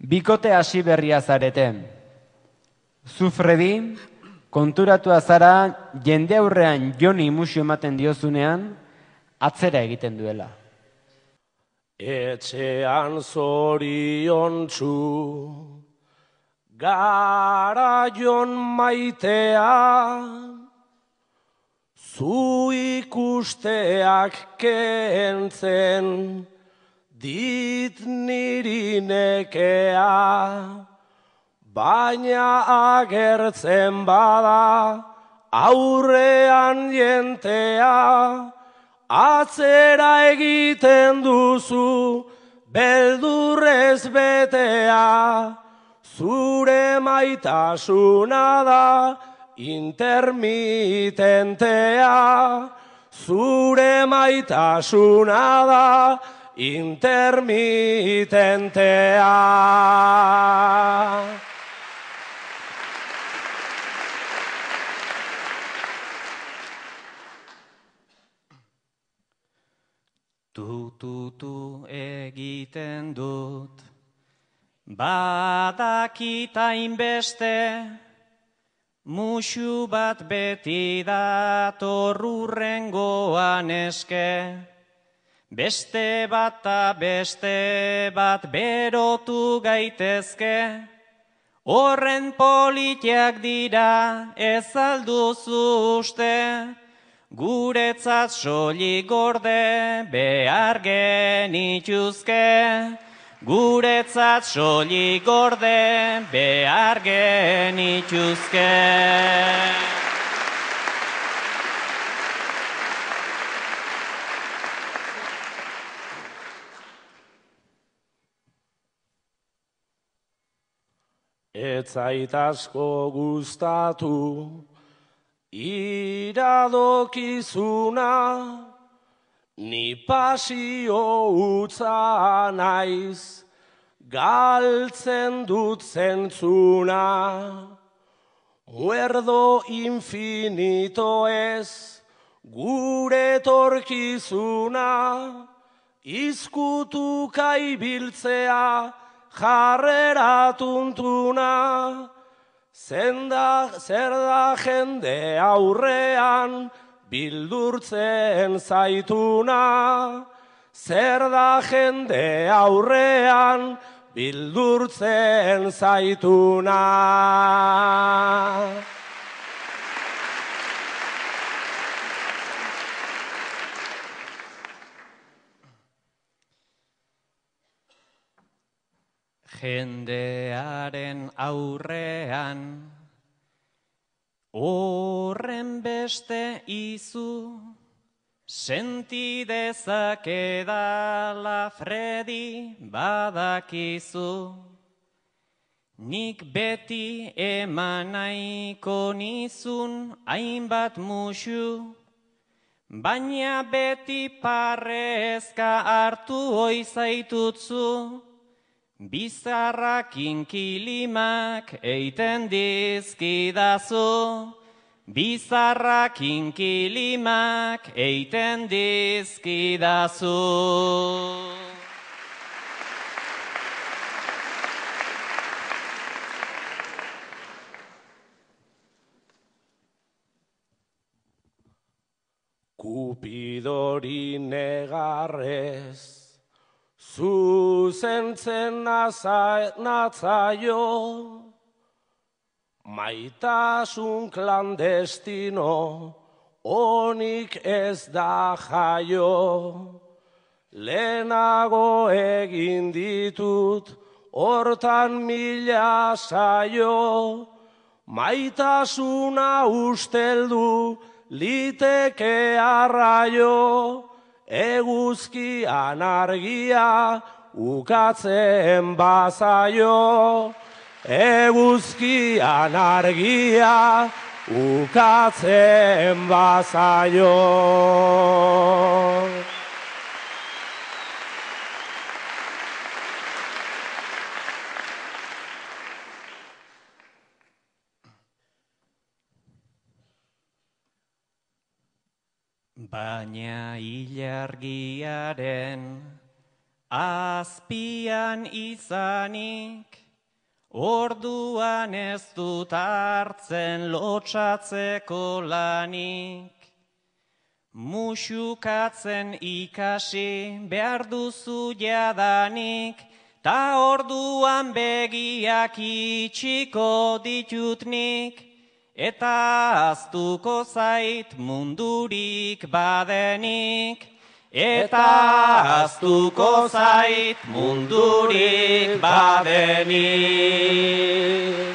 Bikote hasi berria zareten. Zufredi, konturatu azara, jende aurrean joni musio ematen diozunean, atzera egiten duela. Etxean zorion gara jon maitea, zu ikusteak kentzen, dit niri nekea, baina agertzen bada, aurrean jentea, atzera egiten duzu, beldurrez betea, zure maitasuna da, intermitentea, zure maitasuna da, intermitentea. Tu, tu, tu egiten dut, badakita inbeste, musu bat beti dator torrurren goan eske. Beste bat a beste bat berotu gaitezke, horren politiak dira ezaldu zuzte, guretzat soli gorde behar genituzke. Guretzat soli gorde behar genituzke. Ez zaitasko gustatu iradokizuna, ni pasio utza naiz, galtzen dut zentzuna. Muerdo infinito ez, gure torkizuna, izkutu ibiltzea, jarrera tuntuna, zenda, zer da jende aurrean bildurtzen zaituna, zer da jende aurrean bildurtzen zaituna. jendearen aurrean. Horren beste izu, sentidezak edala fredi badakizu. Nik beti emanaiko nizun hainbat musu, baina beti parrezka hartu oizaitutzu. Bizarrak inkilimak eiten dizkidazu. Bizarrak inkilimak eiten dizkidazu. Kupidori negarrez zuzentzen naza, natzaio, maitasun klandestino, onik ez da jaio, lehenago egin ditut, hortan mila saio, maitasuna usteldu, liteke arraio, liteke arraio, eguzkian argia ukatzen bazaio. Eguzkian argia ukatzen bazaio. Baina ilargiaren azpian izanik Orduan ez dut hartzen lotsatzeko lanik Musukatzen ikasi behar duzu jadanik Ta orduan begiak itxiko ditutnik Eta aztuko zait mundurik badenik Eta aztuko zait mundurik badenik